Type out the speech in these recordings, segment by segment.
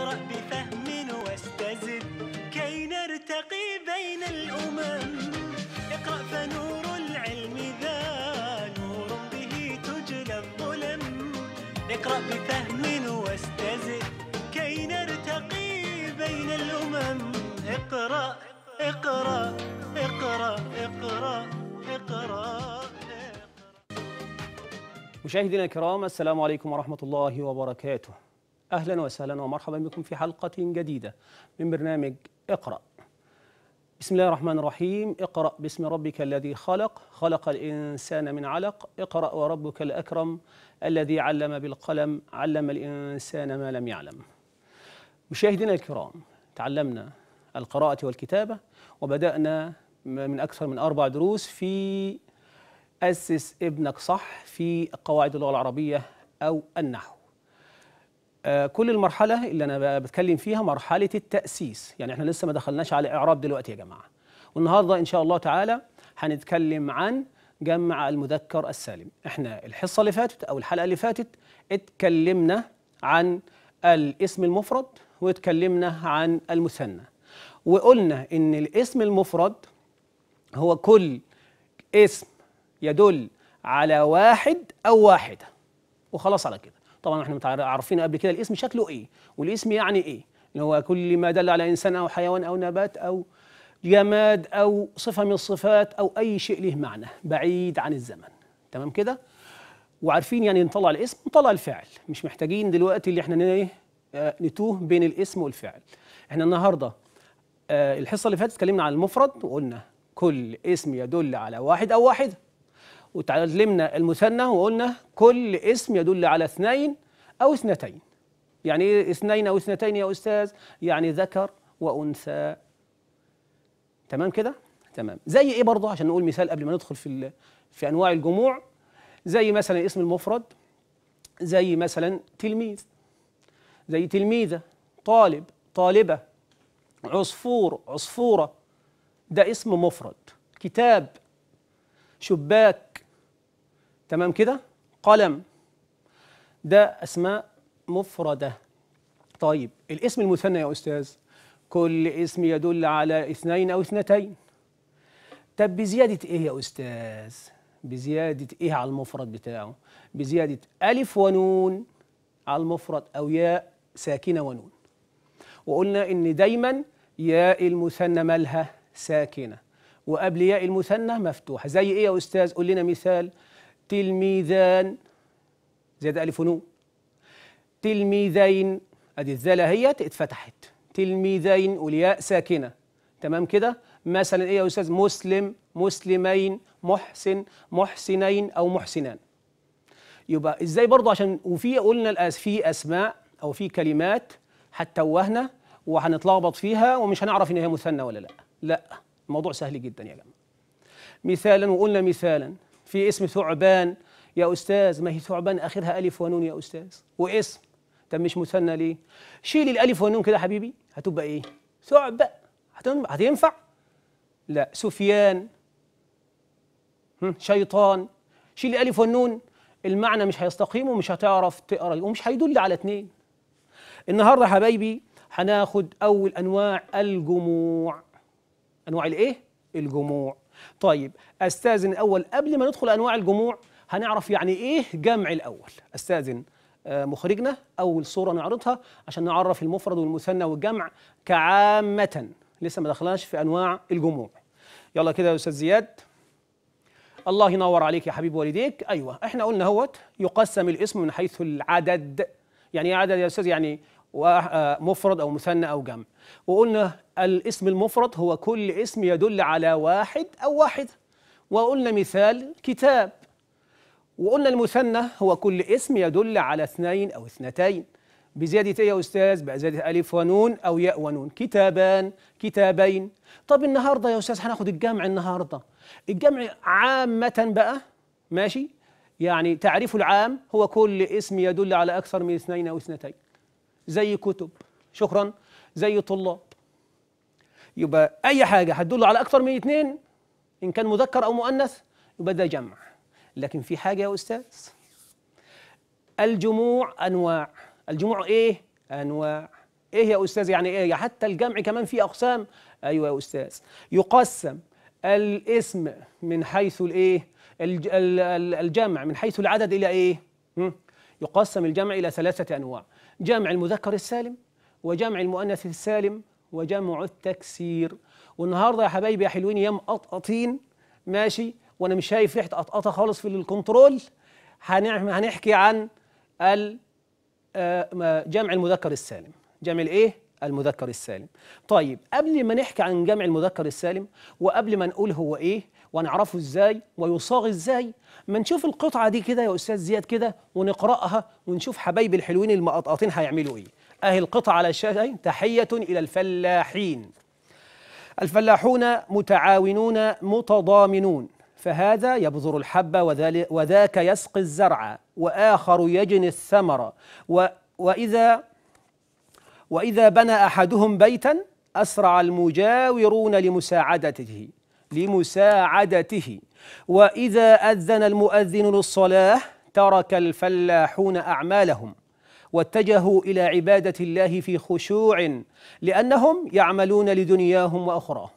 أقرأ بفهم واستزد كي نرتقي بين الأمم اقرأ فنور العلم ذا نور به تجلى الظلم اقرأ بفهم واستزد كي نرتقي بين الأمم اقرأ اقرأ اقرأ اقرأ اقرأ مشاهدينا الكرام السلام عليكم ورحمة الله وبركاته أهلا وسهلا ومرحبا بكم في حلقة جديدة من برنامج اقرأ بسم الله الرحمن الرحيم اقرأ باسم ربك الذي خلق خلق الإنسان من علق اقرأ وربك الأكرم الذي علم بالقلم علم الإنسان ما لم يعلم مشاهدينا الكرام تعلمنا القراءة والكتابة وبدأنا من أكثر من أربع دروس في أسس ابنك صح في قواعد اللغة العربية أو النحو آه، كل المرحله اللي انا بتكلم فيها مرحله التاسيس يعني احنا لسه ما دخلناش على اعراب دلوقتي يا جماعه والنهارده ان شاء الله تعالى هنتكلم عن جمع المذكر السالم احنا الحصه اللي فاتت او الحلقه اللي فاتت اتكلمنا عن الاسم المفرد واتكلمنا عن المثنى وقلنا ان الاسم المفرد هو كل اسم يدل على واحد او واحده وخلاص على كده طبعا احنا عارفين قبل كده الاسم شكله ايه والاسم يعني ايه اللي هو كل ما دل على انسان او حيوان او نبات او جماد او صفه من الصفات او اي شيء له معنى بعيد عن الزمن تمام كده وعارفين يعني نطلع الاسم نطلع الفعل مش محتاجين دلوقتي اللي احنا إيه، آه، نتوه بين الاسم والفعل احنا النهارده آه، الحصه اللي فاتت اتكلمنا عن المفرد وقلنا كل اسم يدل على واحد او واحده وتعلمنا المثنى وقلنا كل اسم يدل على اثنين أو اثنتين يعني ايه اثنين أو اثنتين يا أستاذ يعني ذكر وأنثى تمام كده تمام زي ايه برضه عشان نقول مثال قبل ما ندخل في في انواع الجموع زي مثلا اسم المفرد زي مثلا تلميذ زي تلميذه طالب طالبه عصفور عصفوره ده اسم مفرد كتاب شباك تمام كده قلم ده اسماء مفرده طيب الاسم المثنى يا استاذ كل اسم يدل على اثنين او اثنتين طب بزياده ايه يا استاذ بزياده ايه على المفرد بتاعه بزياده الف ونون على المفرد او ياء ساكنه ونون وقلنا ان دايما ياء المثنى مالها ساكنه وقبل ياء المثنى مفتوحه زي ايه يا استاذ قلنا لنا مثال تلميذان زيادة ألف ونو تلميذين أدي الذال اهيت اتفتحت تلميذين والياء ساكنة تمام كده مثلا إيه يا أستاذ مسلم مسلمين محسن محسنين أو محسنان يبقى إزاي برضه عشان وفي قلنا الأس في أسماء أو في كلمات هتتوهنا وهنتلخبط فيها ومش هنعرف إن هي مثنى ولا لأ لأ الموضوع سهل جدا يا جماعة مثالا وقلنا مثالا في اسم ثعبان يا أستاذ ما هي ثعبان آخرها ألف ونون يا أستاذ واسم طب مش مثنى ليه؟ شيل الألف والنون كده حبيبي هتبقى إيه؟ ثعب هتنفع؟ لا سفيان شيطان شيل الألف والنون المعنى مش هيستقيم ومش هتعرف تقرا ومش هيدل على اتنين النهارده حبايبي هناخد اول انواع الجموع انواع الايه الجموع طيب استاذن اول قبل ما ندخل انواع الجموع هنعرف يعني ايه جمع الاول استاذن آه، مخرجنا اول صوره نعرضها عشان نعرف المفرد والمثنى والجمع كعامه لسه ما دخلناش في انواع الجموع يلا كده يا استاذ زياد الله ينور عليك يا حبيب والديك ايوه احنا قلنا اهوت يقسم الاسم من حيث العدد يعني ايه عدد يا استاذ يعني مفرد أو مثنى أو جمع وقلنا الاسم المفرد هو كل اسم يدل على واحد أو واحدة وقلنا مثال كتاب وقلنا المثنى هو كل اسم يدل على اثنين أو اثنتين بزيادة إيه يا أستاذ؟ بزيادة ألف ونون أو ياء ونون كتابان كتابين طب النهاردة يا أستاذ هناخد الجمع النهاردة الجمع عامة بقى ماشي؟ يعني تعريفه العام هو كل اسم يدل على أكثر من اثنين أو اثنتين زي كتب شكرا زي طلاب يبقى أي حاجة هتدل على أكثر من اثنين إن كان مذكر أو مؤنث يبقى ده جمع لكن في حاجة يا أستاذ الجموع أنواع الجموع إيه؟ أنواع إيه يا أستاذ يعني إيه؟ يعني حتى الجمع كمان فيه أقسام أيوة يا أستاذ يقسم الاسم من حيث الإيه؟ الجمع من حيث العدد إلى إيه؟ يقسم الجمع إلى ثلاثة أنواع جامع المذكر السالم وجامع المؤنث السالم وجمع التكسير والنهارده يا حبايبي يا حلوين يا مقطقطين ماشي وانا مش شايف ريحه قطقطه خالص في الكنترول هنحكي عن آه، جمع المذكر السالم جمع الايه المذكر السالم طيب قبل ما نحكي عن جمع المذكر السالم وقبل ما نقول هو ايه ونعرفه ازاي ويصاغ ازاي ما نشوف القطعه دي كده يا استاذ زياد كده ونقراها ونشوف حبايب الحلوين المقطقطين هيعملوا ايه اهي القطعه على الشاشه تحيه الى الفلاحين الفلاحون متعاونون متضامنون فهذا يبذر الحب وذاك يسقي الزرع وآخر يجني الثمر وإذا وإذا بنى أحدهم بيتا أسرع المجاورون لمساعدته لمساعدته واذا اذن المؤذن للصلاه ترك الفلاحون اعمالهم واتجهوا الى عباده الله في خشوع لانهم يعملون لدنياهم واخراهم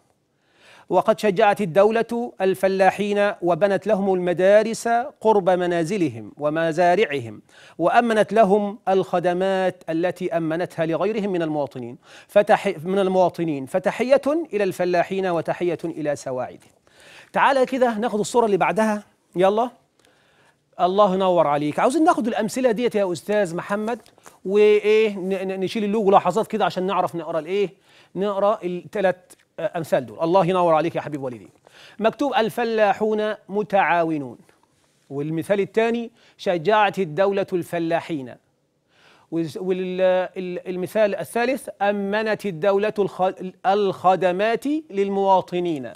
وقد شجعت الدولة الفلاحين وبنت لهم المدارس قرب منازلهم ومزارعهم وأمنت لهم الخدمات التي أمنتها لغيرهم من المواطنين فتح من المواطنين فتحية إلى الفلاحين وتحية إلى سواعدهم تعال كده ناخد الصورة اللي بعدها يلا الله ينور عليك عاوزين ناخد الامثله ديت يا استاذ محمد وايه نشيل اللوجو لحظات كده عشان نعرف نقرا الايه نقرا الثلاث امثال دول الله ينور عليك يا حبيب والدي مكتوب الفلاحون متعاونون والمثال الثاني شجعت الدولة الفلاحين والمثال الثالث أمنت الدولة الخدمات للمواطنين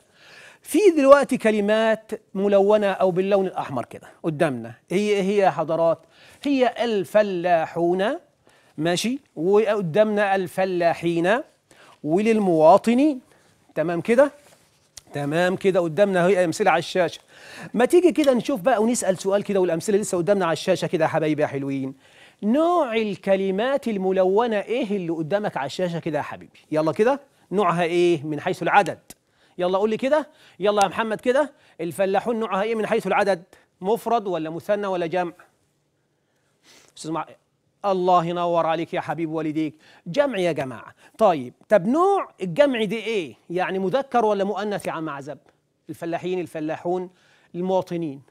في دلوقتي كلمات ملونة أو باللون الأحمر كده قدامنا هي هي حضرات هي الفلاحون ماشي وقدامنا الفلاحين وللمواطنين تمام كده تمام كده قدامنا اهي امثله على الشاشه ما تيجي كده نشوف بقى ونسال سؤال كده والامثله لسه قدامنا على الشاشه كده يا حبايبي يا حلوين نوع الكلمات الملونه ايه اللي قدامك على الشاشه كده يا حبيبي يلا كده نوعها ايه من حيث العدد يلا قول لي كده يلا يا محمد كده الفلاحون نوعها ايه من حيث العدد مفرد ولا مثنى ولا جمع استاذ الله ينور عليك يا حبيب والديك جمع يا جماعة طيب طب نوع الجمع دي ايه يعني مذكر ولا مؤنث يا عم عزب الفلاحين الفلاحون المواطنين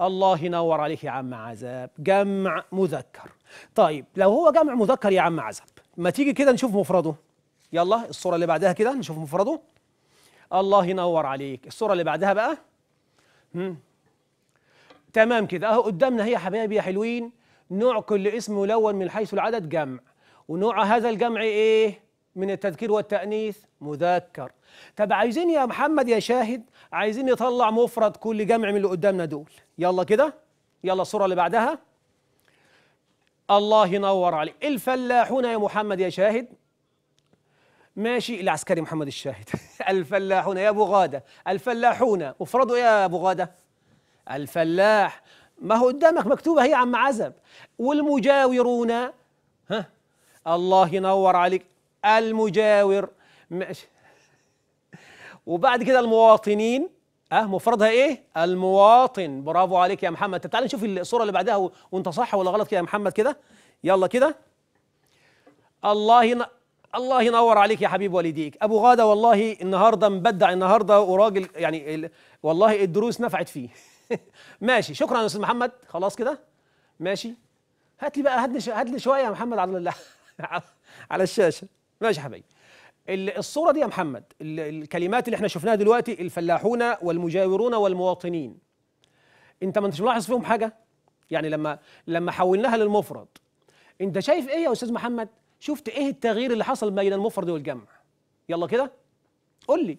الله ينور عليك يا عم عزب جمع مذكر طيب لو هو جمع مذكر يا عم عزب ما تيجي كده نشوف مفرده يلا الصورة اللي بعدها كده نشوف مفرده الله ينور عليك الصورة اللي بعدها بقى هم. تمام كده اهو قدامنا هي يا حبايبي يا حلوين نوع كل اسم ملون من حيث العدد جمع ونوع هذا الجمع ايه من التذكير والتأنيث مذكر طب عايزين يا محمد يا شاهد عايزين نطلع مفرد كل جمع من اللي قدامنا دول يلا كده يلا الصورة اللي بعدها الله ينور عليك الفلاحون يا محمد يا شاهد ماشي العسكري محمد الشاهد الفلاحون يا ابو غاده الفلاحون ايه يا ابو غاده الفلاح ما هو قدامك مكتوبة هي عم عزب والمجاورون ها الله ينور عليك المجاور ماشي وبعد كده المواطنين اه مفردها ايه المواطن برافو عليك يا محمد تعال تعالى نشوف الصوره اللي بعدها وانت صح ولا غلط كده يا محمد كده يلا كده الله ين... الله ينور عليك يا حبيب والديك ابو غاده والله النهارده مبدع النهارده وراجل يعني ال... والله الدروس نفعت فيه ماشي شكرا يا استاذ محمد خلاص كده ماشي هات لي بقى هات لي هات لي شويه يا محمد على على الشاشه ماشي يا حبيبي الصورة دي يا محمد الكلمات اللي احنا شفناها دلوقتي الفلاحون والمجاورون والمواطنين انت ما انتش ملاحظ فيهم حاجة يعني لما لما حولناها للمفرد انت شايف ايه يا استاذ محمد شفت ايه التغيير اللي حصل بين المفرد والجمع يلا كده قول لي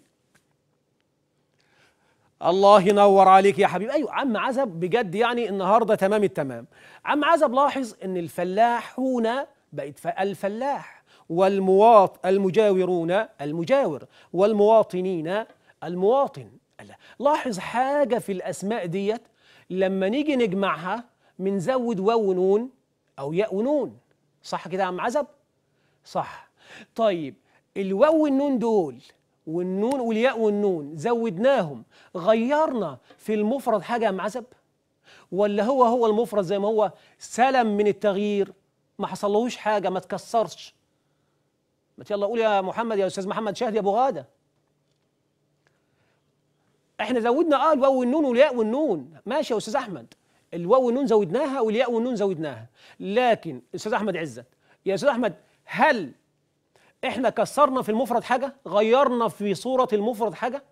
الله ينور عليك يا حبيبي ايوه عم عزب بجد يعني النهارده تمام التمام عم عزب لاحظ ان الفلاحون بقت الفلاح والمواط المجاورون المجاور والمواطنين المواطن لاحظ حاجة في الأسماء ديت لما نيجي نجمعها بنزود واو ونون أو ياء ونون صح كده يا عم عزب؟ صح طيب الواو والنون دول والنون والياء والنون زودناهم غيرنا في المفرد حاجة أم عزب ولا هو هو المفرد زي ما هو سلم من التغيير ما حصلهوش حاجة ما تكسرش ما يلا قول يا محمد يا أستاذ محمد شاهد يا أبو غادة احنا زودنا اه الواو والنون والياء والنون ماشي يا استاذ احمد الواو والنون زودناها والياء والنون زودناها لكن استاذ احمد عزت يا استاذ احمد هل احنا كسرنا في المفرد حاجه غيرنا في صوره المفرد حاجه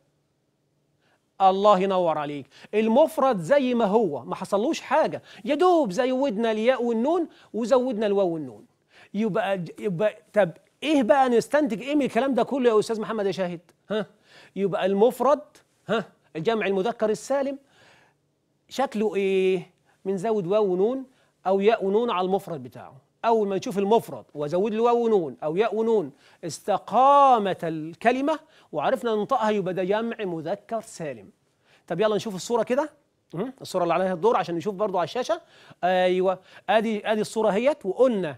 الله ينور عليك المفرد زي ما هو ما حصلوش حاجه يا دوب زودنا الياء والنون وزودنا الواو والنون يبقى يبقى طب ايه بقى نستنتج ايه من الكلام ده كله يا استاذ محمد يا شاهد ها يبقى المفرد ها الجمع المذكر السالم شكله ايه بنزود واو ونون او ياء ونون على المفرد بتاعه أول ما نشوف المفرد وزود له واو ونون أو ياء ونون استقامت الكلمة وعرفنا ننطقها يبقى ده جمع مذكر سالم طب يلا نشوف الصورة كده الصورة اللي عليها الدور عشان نشوف برضو على الشاشة أيوة أدي أدي الصورة هيت وقلنا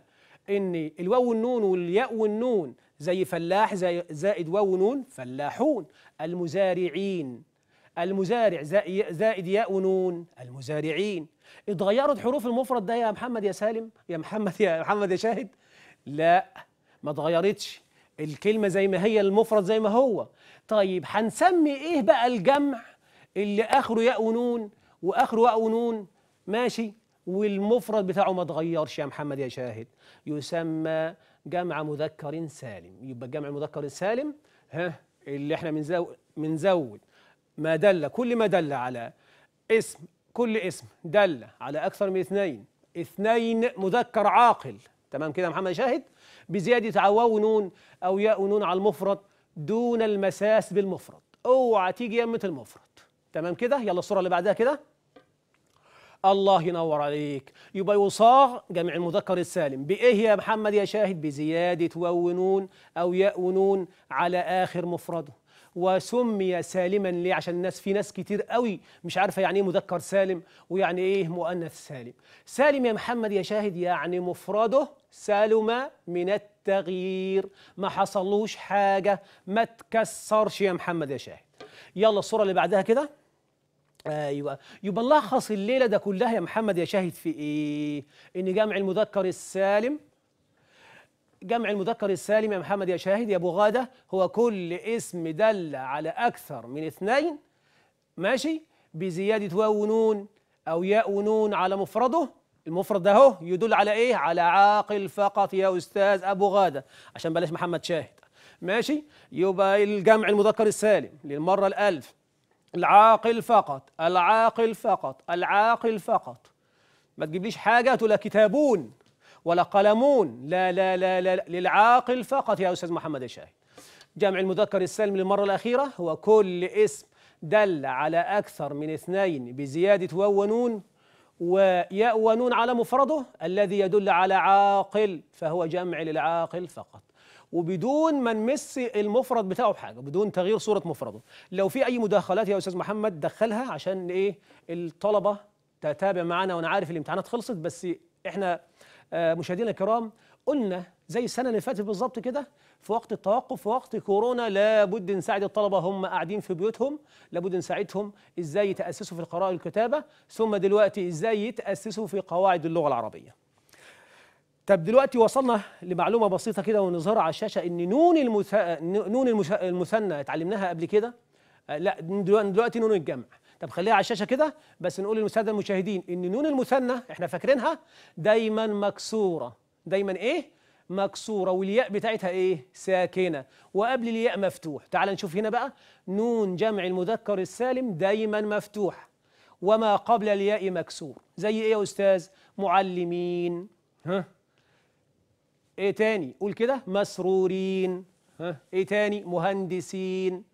إن الواو والنون والياء والنون زي فلاح زي زائد واو ونون فلاحون المزارعين المزارع زائد ياء ونون المزارعين اتغيرت حروف المفرد ده يا محمد يا سالم يا محمد يا محمد يا شاهد لا ما اتغيرتش الكلمه زي ما هي المفرد زي ما هو طيب هنسمي ايه بقى الجمع اللي اخره ياء ونون واخره واء ونون ماشي والمفرد بتاعه ما اتغيرش يا محمد يا شاهد يسمى جمع مذكر سالم يبقى الجمع المذكر السالم ها اللي احنا بنزود بنزود ما دل كل ما دل على اسم كل اسم دل على أكثر من اثنين اثنين مذكر عاقل تمام كده محمد شاهد بزيادة عواو نون أو ياء ونون على المفرد دون المساس بالمفرد اوعى تيجي يمة المفرد تمام كده يلا الصورة اللي بعدها كده الله ينور عليك يبقى يصاغ جمع المذكر السالم بإيه يا محمد يا شاهد بزيادة واو نون أو ياء ونون على آخر مفرده وسمي سالما ليه عشان الناس في ناس كتير قوي مش عارفه يعني ايه مذكر سالم ويعني ايه مؤنث سالم سالم يا محمد يا شاهد يعني مفرده سالما من التغيير ما حصلوش حاجه ما تكسرش يا محمد يا شاهد يلا الصوره اللي بعدها كده ايوه يبقى نلخص الليله ده كلها يا محمد يا شاهد في ايه ان جمع المذكر السالم جمع المذكر السالم يا محمد يا شاهد يا ابو غاده هو كل اسم دل على اكثر من اثنين ماشي بزياده واو ونون او ياء ونون على مفرده المفرد ده اهو يدل على ايه على عاقل فقط يا استاذ ابو غاده عشان بلاش محمد شاهد ماشي يبقى الجمع المذكر السالم للمره الالف العاقل فقط العاقل فقط العاقل فقط ما تجيبليش حاجه تقول كتابون ولقلمون لا لا لا, لا للعاقل فقط يا أستاذ محمد الشاهد جمع المذكر السالم للمرة الأخيرة هو كل اسم دل على أكثر من اثنين بزيادة واو ونون وياء ونون على مفرده الذي يدل على عاقل فهو جمع للعاقل فقط وبدون ما نمس المفرد بتاعه بحاجه بدون تغيير صوره مفرده لو في اي مداخلات يا استاذ محمد دخلها عشان ايه الطلبه تتابع معانا وانا عارف الامتحانات خلصت بس احنا آه، مشاهدينا الكرام قلنا زي السنه اللي فاتت بالظبط كده في وقت التوقف في وقت كورونا لابد نساعد الطلبه هم قاعدين في بيوتهم لابد نساعدهم ازاي يتاسسوا في القراءه والكتابه ثم دلوقتي ازاي يتاسسوا في قواعد اللغه العربيه طب دلوقتي وصلنا لمعلومه بسيطه كده ونظهرها على الشاشه ان نون نون المثنى اتعلمناها قبل كده آه، لا دلوقتي نون الجمع طب خليها على الشاشه كده بس نقول للساده المشاهدين ان نون المثنى احنا فاكرينها دايما مكسوره دايما ايه مكسوره والياء بتاعتها ايه ساكنه وقبل الياء مفتوح تعال نشوف هنا بقى نون جمع المذكر السالم دايما مفتوح وما قبل الياء مكسور زي ايه يا استاذ معلمين ها ايه تاني قول كده مسرورين ها ايه تاني مهندسين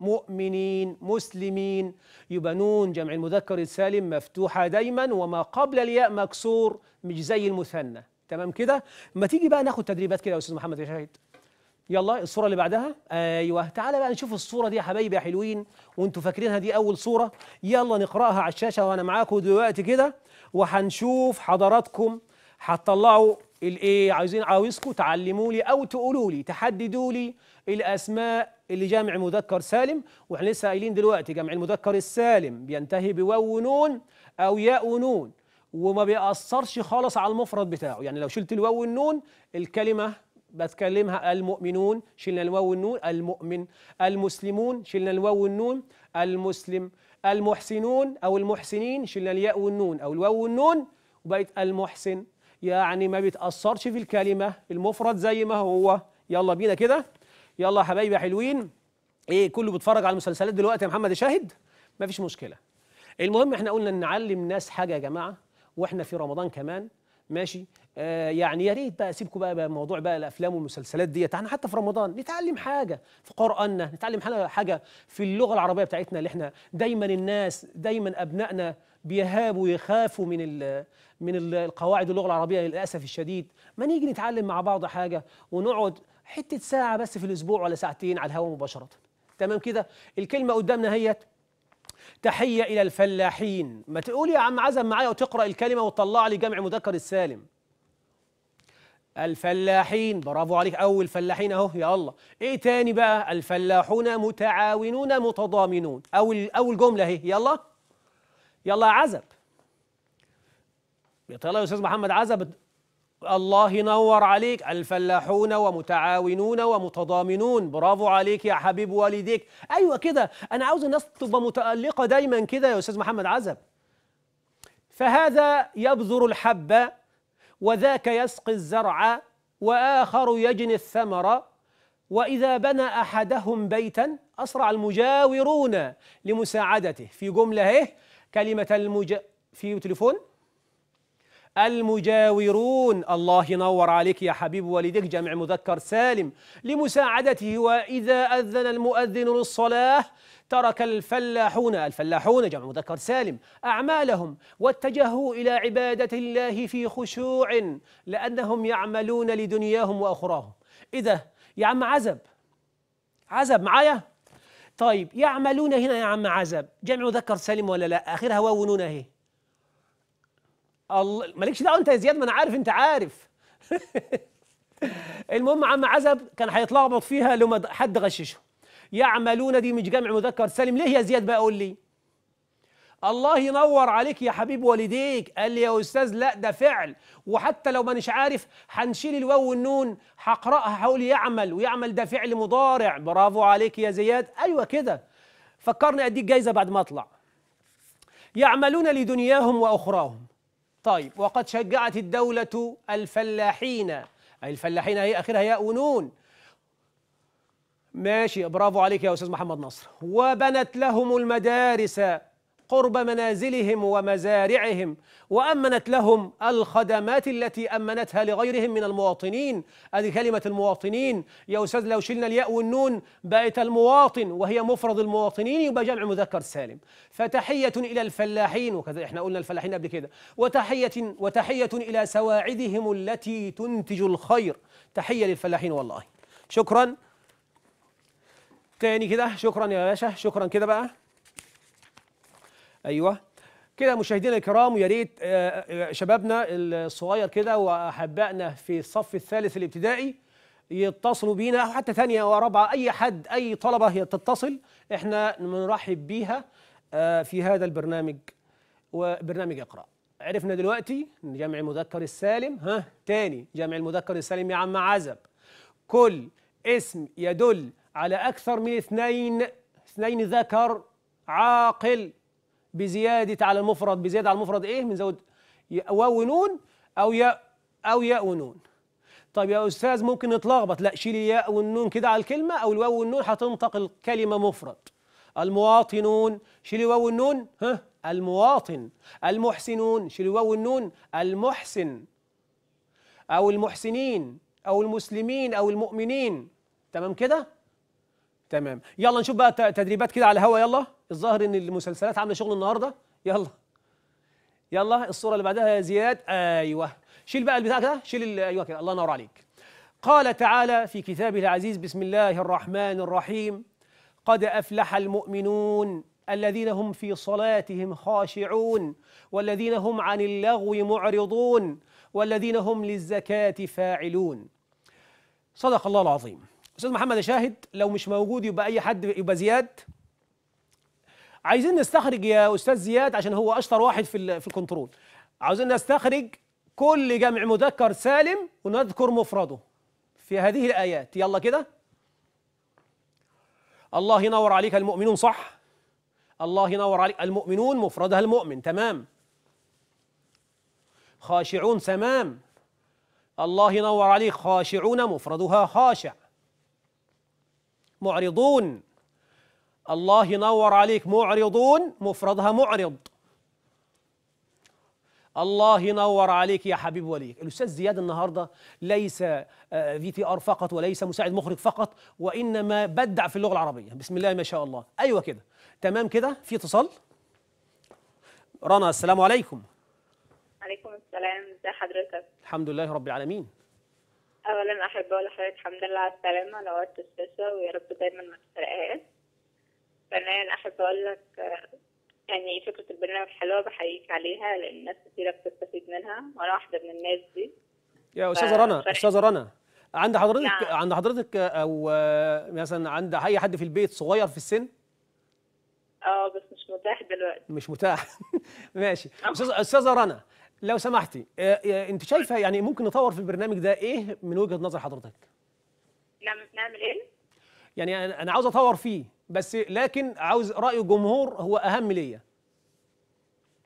مؤمنين مسلمين يبقى نون جمع المذكر السالم مفتوحة دايما وما قبل الياء مكسور مش زي المثنى تمام كده ما تيجي بقى ناخد تدريبات كده يا أستاذ محمد يا شاهد يلا الصورة اللي بعدها أيوه تعالى بقى نشوف الصورة دي يا حبايبي يا حلوين وانتوا فاكرينها دي أول صورة يلا نقرأها على الشاشة وأنا معاكم دلوقتي كده وهنشوف حضراتكم هتطلعوا الايه عايزين عاوزكم تعلموا لي او تقولوا لي تحددوا لي الاسماء اللي جامع مذكر سالم واحنا لسه قايلين دلوقتي جمع المذكر السالم بينتهي بواو ونون او ياء ونون وما بيأثرش خالص على المفرد بتاعه يعني لو شلت الواو والنون الكلمة بتكلمها المؤمنون شلنا الواو والنون المؤمن المسلمون شلنا الواو والنون المسلم المحسنون أو المحسنين شلنا الياء والنون أو الواو والنون وبقت المحسن يعني ما بيتأثرش في الكلمة المفرد زي ما هو يلا بينا كده يلا يا حبايبي حلوين ايه كله بيتفرج على المسلسلات دلوقتي يا محمد شاهد مفيش مشكلة المهم احنا قلنا نعلم ناس حاجة يا جماعة واحنا في رمضان كمان ماشي آه يعني يا ريت بقى سيبكم بقى, بقى موضوع بقى الافلام والمسلسلات ديت احنا حتى في رمضان نتعلم حاجه في قراننا نتعلم حاجه في اللغه العربيه بتاعتنا اللي احنا دايما الناس دايما ابنائنا بيهابوا يخافوا من ال من القواعد اللغه العربيه للاسف الشديد ما نيجي نتعلم مع بعض حاجه ونقعد حته ساعه بس في الاسبوع ولا ساعتين على الهواء مباشره تمام كده الكلمه قدامنا هي تحيه الى الفلاحين ما تقول يا عم عزم معايا وتقرا الكلمه وتطلع لي جمع مذكر السالم الفلاحين برافو عليك اول فلاحين اهو يا الله ايه تاني بقى الفلاحون متعاونون متضامنون اول اول جمله اهي يلا يلا يا عزب يا يا استاذ محمد عزب الله ينور عليك الفلاحون ومتعاونون ومتضامنون برافو عليك يا حبيب والديك ايوه كده انا عاوز الناس تبقى متالقه دايما كده يا استاذ محمد عزب فهذا يبذر الحب وذاك يسقي الزرع واخر يجني الثمر واذا بنى احدهم بيتا اسرع المجاورون لمساعدته في جمله اهي كلمة المج في تليفون المجاورون الله ينور عليك يا حبيب والديك جمع مذكر سالم لمساعدته وإذا أذن المؤذن للصلاة ترك الفلاحون الفلاحون جمع مذكر سالم أعمالهم واتجهوا إلى عبادة الله في خشوع لأنهم يعملون لدنياهم وأخراهم إذا يا عم عزب عزب معايا طيب يعملون هنا يا عم عزب جمع ذكر سالم ولا لا اخرها واو ونون اهي الله مالكش دعوه انت يا زياد ما انا عارف انت عارف المهم عم عزب كان هيتلخبط فيها لما حد غششه يعملون دي مش جمع مذكر سالم ليه يا زياد بقى قول لي الله ينور عليك يا حبيب والديك قال لي يا أستاذ لا ده فعل وحتى لو مانيش عارف هنشيل الواو والنون هقرأها هقول يعمل ويعمل ده فعل مضارع برافو عليك يا زياد أيوة كده فكرني أديك جايزة بعد ما أطلع يعملون لدنياهم وأخراهم طيب وقد شجعت الدولة الفلاحين أي الفلاحين هي آخرها ياء ونون ماشي برافو عليك يا أستاذ محمد نصر وبنت لهم المدارس قرب منازلهم ومزارعهم وأمنت لهم الخدمات التي أمنتها لغيرهم من المواطنين هذه كلمة المواطنين يا أستاذ لو شلنا الياء والنون بقت المواطن وهي مفرد المواطنين يبقى جمع مذكر سالم فتحية إلى الفلاحين وكذا احنا قلنا الفلاحين قبل كده وتحية وتحية إلى سواعدهم التي تنتج الخير تحية للفلاحين والله شكرا تاني كده شكرا يا باشا شكرا كده بقى ايوه كده مشاهدينا الكرام ويا ريت آه، آه، شبابنا الصغير كده واحبائنا في الصف الثالث الابتدائي يتصلوا بينا او حتى ثانيه ورابعه اي حد اي طلبه تتصل احنا بنرحب بيها آه، في هذا البرنامج وبرنامج اقرا عرفنا دلوقتي ان جمع المذكر السالم ها تاني جمع المذكر السالم يا عم عزب كل اسم يدل على اكثر من اثنين اثنين ذكر عاقل بزيادة على المفرد بزيادة على المفرد إيه بنزود واو ونون أو ياء أو ياء ونون طب يا أستاذ ممكن نتلخبط لا شيل الياء والنون كده على الكلمة أو الواو والنون هتنطق الكلمة مفرد المواطنون شيل الواو والنون ها المواطن المحسنون شيل الواو والنون المحسن أو المحسنين أو المسلمين أو المؤمنين تمام كده؟ تمام يلا نشوف بقى تدريبات كده على الهوا يلا الظاهر ان المسلسلات عامله شغل النهارده يلا يلا الصوره اللي بعدها يا زياد ايوه شيل بقى البتاع كده شيل ايوه كده الله ينور عليك قال تعالى في كتابه العزيز بسم الله الرحمن الرحيم قد افلح المؤمنون الذين هم في صلاتهم خاشعون والذين هم عن اللغو معرضون والذين هم للزكاه فاعلون صدق الله العظيم استاذ محمد شاهد لو مش موجود يبقى اي حد يبقى زياد عايزين نستخرج يا استاذ زياد عشان هو اشطر واحد في في الكنترول عاوزين نستخرج كل جمع مذكر سالم ونذكر مفرده في هذه الايات يلا كده الله ينور عليك المؤمنون صح الله ينور عليك المؤمنون مفردها المؤمن تمام خاشعون تمام الله ينور عليك خاشعون مفردها خاشع معرضون الله ينور عليك معرضون مفردها معرض الله ينور عليك يا حبيب وليك الأستاذ زياد النهاردة ليس آه، في تي آر فقط وليس مساعد مخرج فقط وإنما بدع في اللغة العربية بسم الله ما شاء الله أيوة كده تمام كده في اتصال رنا السلام عليكم عليكم السلام ازي حضرتك الحمد لله رب العالمين اولا احب اقول لحضرتك الحمد لله على السلامه لو وقت السلسله ويا رب دايما ما تسرقهاش فنان أحب أقول لك يعني فكرة البرنامج حلوة بحييك عليها لأن ناس كثيره بتستفيد منها وأنا واحدة من الناس دي يا أستاذة رنا أستاذة رنا عند حضرتك نعم. عند حضرتك أو مثلا عند أي حد في البيت صغير في السن؟ اه بس مش متاح دلوقتي مش متاح ماشي آه. أستاذة رنا لو سمحتي آه، آه، أنت شايفة يعني ممكن نطور في البرنامج ده إيه من وجهة نظر حضرتك؟ نعم، نعمل إيه؟ يعني أنا عاوز أطور فيه بس لكن عاوز راي الجمهور هو اهم ليا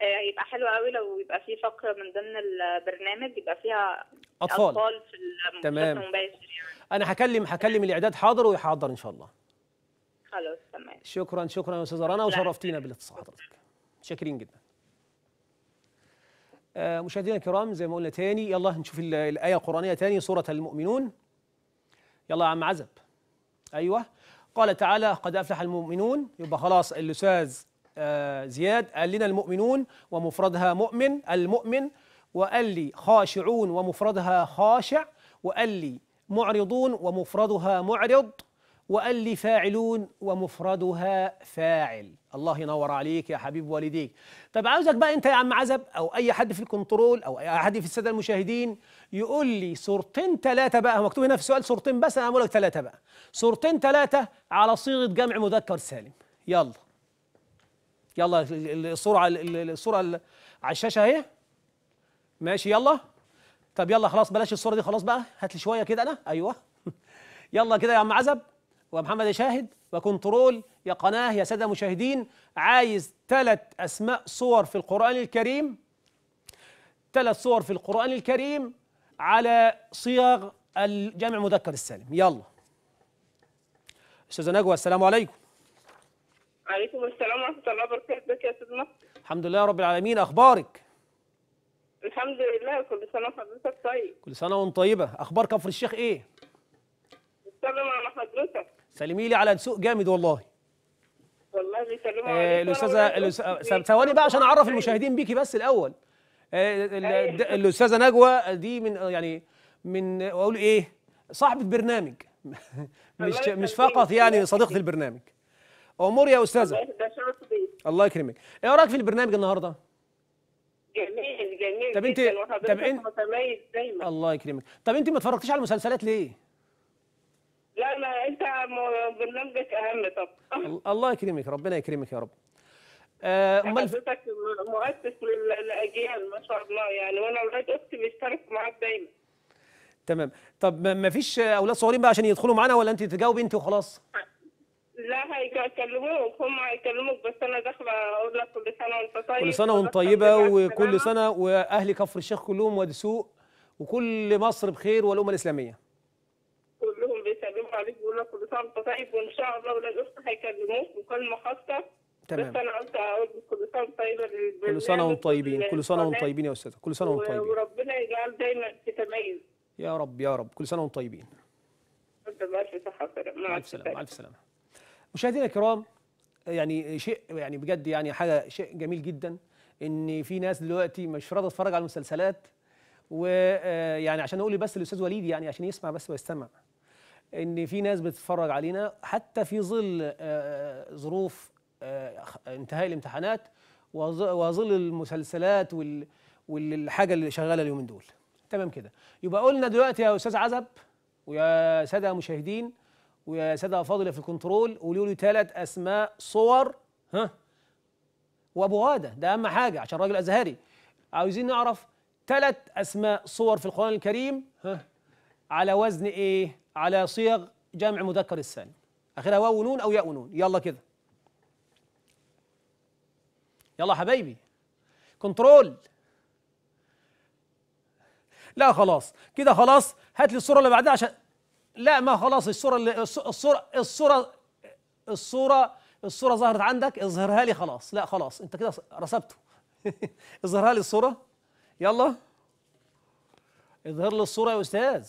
آه، يبقى حلو قوي لو يبقى في فقره من ضمن البرنامج يبقى فيها اطفال, أطفال في تمام المباشر يعني. انا هكلم هكلم الاعداد حاضر ويحضر ان شاء الله خلاص تمام شكرا شكرا يا استاذه رنا وشرفتينا بالاتصال حضرتك شاكرين جدا آه، مشاهدينا الكرام زي ما قلنا تاني يلا نشوف الايه القرانيه تاني سوره المؤمنون يلا يا عم عزب ايوه قال تعالى قد أفلح المؤمنون يبقى خلاص الأستاذ آه، زياد قال لنا المؤمنون ومفردها مؤمن المؤمن وقال لي خاشعون ومفردها خاشع وقال لي معرضون ومفردها معرض وقال لي فاعلون ومفردها فاعل الله ينور عليك يا حبيب والديك طب عاوزك بقى انت يا عم عزب او اي حد في الكنترول او اي حد في الساده المشاهدين يقول لي صورتين ثلاثة بقى هو مكتوب هنا في السؤال صورتين بس أنا هقول لك ثلاثة بقى صورتين ثلاثة على صيغة جمع مذكر سالم يلا يلا الصورة الصورة على الشاشة أهي ماشي يلا طب يلا خلاص بلاش الصورة دي خلاص بقى هات لي شوية كده أنا أيوه يلا كده يا عم عزب ومحمد شاهد وكنترول يا قناة يا سادة مشاهدين عايز ثلاث أسماء صور في القرآن الكريم ثلاث صور في القرآن الكريم على صيغ الجمع المذكر السالم يلا استاذه نجوى السلام عليكم عليكم السلام ورحمه الله وبركاته يا استاذ مصر الحمد لله رب العالمين اخبارك الحمد لله كل سنه وحضرتك طيب كل سنه وانت طيبه اخبار كفر الشيخ ايه بتسلم على حضرتك سلمي لي على سوق جامد والله والله بيسلموا آه، عليك الاستاذه ثواني بقى عشان اعرف المشاهدين بيكي بس الاول الاستاذه نجوى دي من يعني من اقول ايه صاحبه برنامج مش مش فقط يعني صديقه البرنامج امور يا استاذه الله يكرمك ايه رايك في البرنامج النهارده جميل جميل طب انت طب انت متميز دايما الله يكرمك طب انت ما اتفرجتيش على المسلسلات ليه لا ما انت برنامجك اهم طب الله يكرمك ربنا يكرمك يا رب آه، امال حضرتك مؤسس للاجيال ما شاء الله يعني وانا اولاد اختي بيشتركوا معاك دايما تمام طب ما فيش اولاد صغيرين بقى عشان يدخلوا معانا ولا انت تجاوبي انت وخلاص لا هيكلموك هم هيكلموك بس انا داخله اقول لك كل سنه وانت طيب كل سنه وانت طيبه وكل سنه واهل كفر الشيخ كلهم وادي وكل مصر بخير والامه الاسلاميه كلهم بيسلموا عليك بيقولوا لك كل سنه وانت طيب وان شاء الله ولاد اختي هيكلموك وكل خاصه تمام بس انا قلت اقول كل سنه طيبه طيبين كل سنه وانتم طيبين كل سنه وانتم طيبين يا استاذه كل سنه وانتم طيبين وربنا يجعل دايما في تميز يا رب يا رب كل سنه وانتم طيبين ألف سلامة ألف سلامة مشاهدينا الكرام يعني شيء يعني بجد يعني حاجة شيء جميل جدا إن في ناس دلوقتي مش راضية تتفرج على المسلسلات ويعني آه، عشان أقول بس للأستاذ وليد يعني عشان يسمع بس ويستمع إن في ناس بتتفرج علينا حتى في ظل آه، آه، ظروف آه، انتهاء الامتحانات وظل المسلسلات والحاجه اللي شغاله اليومين دول تمام كده يبقى قلنا دلوقتي يا استاذ عزب ويا ساده مشاهدين ويا ساده فاضله في الكنترول قولوا لي ثلاث اسماء صور ها وابو غاده ده اهم حاجه عشان الراجل ازهري عاوزين نعرف ثلاث اسماء صور في القران الكريم ها على وزن ايه على صيغ جمع مذكر السالم اخرها واو ونون او ياء ونون يلا كده يلا حبايبي كنترول لا خلاص كده خلاص هات لي الصوره اللي بعدها عشان لا ما خلاص الصوره اللي الصوره الصوره الصوره الصوره ظهرت عندك اظهرها لي خلاص لا خلاص انت كده رسبته اظهرها لي الصوره يلا اظهر لي الصوره يا استاذ